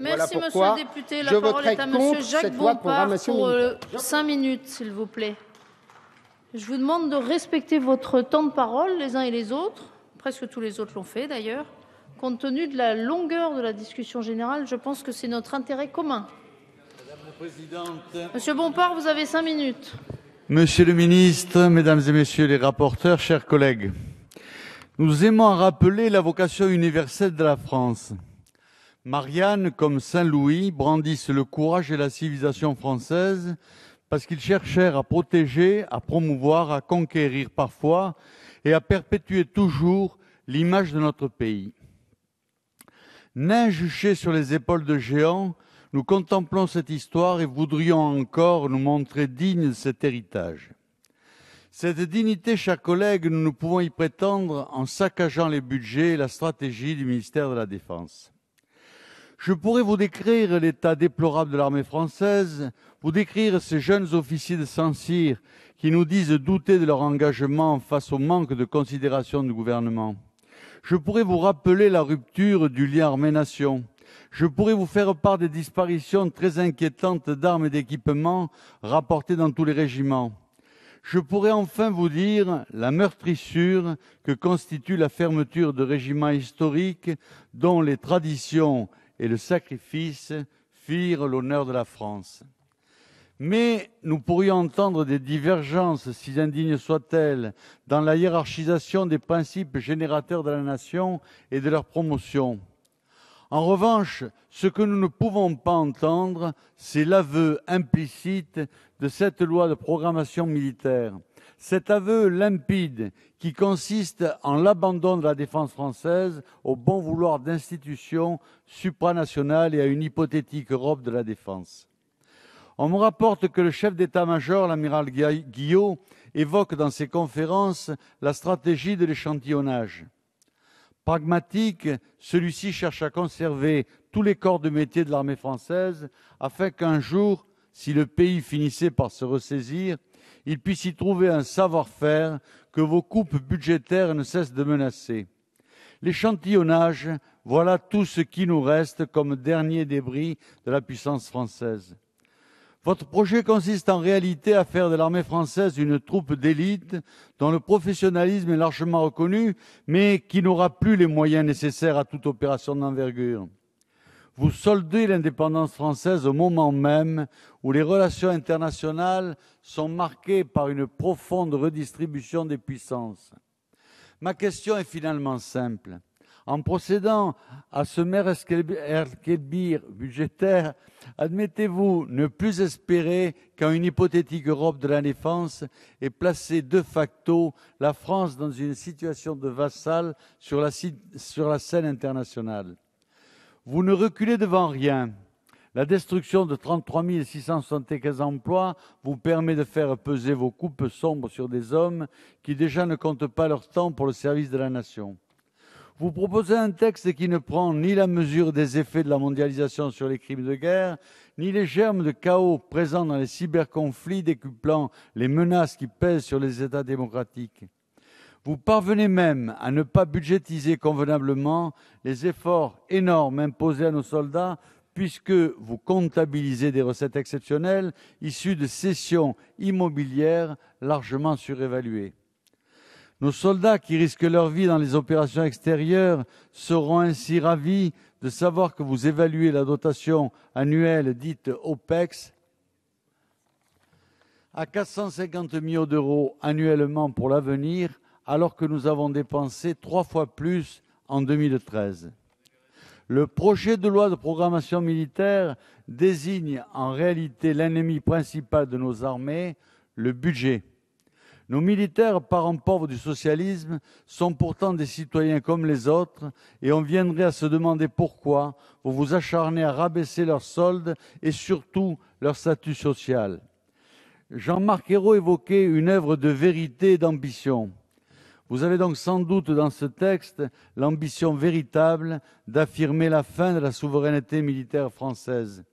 Merci, monsieur le député. La parole est à monsieur Jacques Bompard pour euh, cinq minutes, s'il vous plaît. Je vous demande de respecter votre temps de parole, les uns et les autres. Presque tous les autres l'ont fait, d'ailleurs. Compte tenu de la longueur de la discussion générale, je pense que c'est notre intérêt commun. Monsieur Bompard, vous avez cinq minutes. Monsieur le ministre, Mesdames et Messieurs les rapporteurs, chers collègues, nous aimons rappeler la vocation universelle de la France – Marianne, comme Saint Louis, brandissent le courage et la civilisation française parce qu'ils cherchèrent à protéger, à promouvoir, à conquérir parfois et à perpétuer toujours l'image de notre pays. Nains juchés sur les épaules de géants, nous contemplons cette histoire et voudrions encore nous montrer dignes de cet héritage. Cette dignité, chers collègues, nous ne pouvons y prétendre en saccageant les budgets et la stratégie du ministère de la Défense. Je pourrais vous décrire l'état déplorable de l'armée française, vous décrire ces jeunes officiers de Saint-Cyr qui nous disent douter de leur engagement face au manque de considération du gouvernement. Je pourrais vous rappeler la rupture du lien armée-nation. Je pourrais vous faire part des disparitions très inquiétantes d'armes et d'équipements rapportées dans tous les régiments. Je pourrais enfin vous dire la meurtrissure que constitue la fermeture de régiments historiques dont les traditions et le sacrifice firent l'honneur de la France. Mais nous pourrions entendre des divergences, si indignes soient-elles, dans la hiérarchisation des principes générateurs de la Nation et de leur promotion. En revanche, ce que nous ne pouvons pas entendre, c'est l'aveu implicite de cette loi de programmation militaire. Cet aveu limpide qui consiste en l'abandon de la défense française au bon vouloir d'institutions supranationales et à une hypothétique Europe de la défense. On me rapporte que le chef d'état-major, l'amiral Guillot, évoque dans ses conférences la stratégie de l'échantillonnage. Pragmatique, celui-ci cherche à conserver tous les corps de métier de l'armée française afin qu'un jour, si le pays finissait par se ressaisir, il puisse y trouver un savoir-faire que vos coupes budgétaires ne cessent de menacer. L'échantillonnage, voilà tout ce qui nous reste comme dernier débris de la puissance française. Votre projet consiste en réalité à faire de l'armée française une troupe d'élite dont le professionnalisme est largement reconnu, mais qui n'aura plus les moyens nécessaires à toute opération d'envergure. Vous soldez l'indépendance française au moment même où les relations internationales sont marquées par une profonde redistribution des puissances. Ma question est finalement simple. En procédant à ce mereskelbir budgétaire, admettez-vous ne plus espérer qu'en une hypothétique Europe de la défense et placer de facto la France dans une situation de vassal sur la, sur la scène internationale Vous ne reculez devant rien. La destruction de 33 675 emplois vous permet de faire peser vos coupes sombres sur des hommes qui déjà ne comptent pas leur temps pour le service de la nation. Vous proposez un texte qui ne prend ni la mesure des effets de la mondialisation sur les crimes de guerre, ni les germes de chaos présents dans les cyberconflits décuplant les menaces qui pèsent sur les États démocratiques. Vous parvenez même à ne pas budgétiser convenablement les efforts énormes imposés à nos soldats puisque vous comptabilisez des recettes exceptionnelles issues de cessions immobilières largement surévaluées. Nos soldats qui risquent leur vie dans les opérations extérieures seront ainsi ravis de savoir que vous évaluez la dotation annuelle dite OPEX à 450 millions d'euros annuellement pour l'avenir, alors que nous avons dépensé trois fois plus en 2013. Le projet de loi de programmation militaire désigne en réalité l'ennemi principal de nos armées, le budget. Nos militaires, parents pauvres du socialisme, sont pourtant des citoyens comme les autres, et on viendrait à se demander pourquoi vous vous acharnez à rabaisser leurs soldes et surtout leur statut social. Jean-Marc Hérault évoquait une œuvre de vérité et d'ambition. Vous avez donc sans doute dans ce texte l'ambition véritable d'affirmer la fin de la souveraineté militaire française.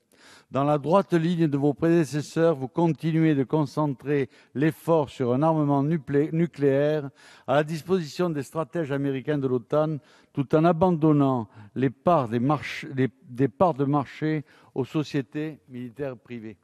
Dans la droite ligne de vos prédécesseurs, vous continuez de concentrer l'effort sur un armement nucléaire à la disposition des stratèges américains de l'OTAN, tout en abandonnant les parts de marché aux sociétés militaires privées.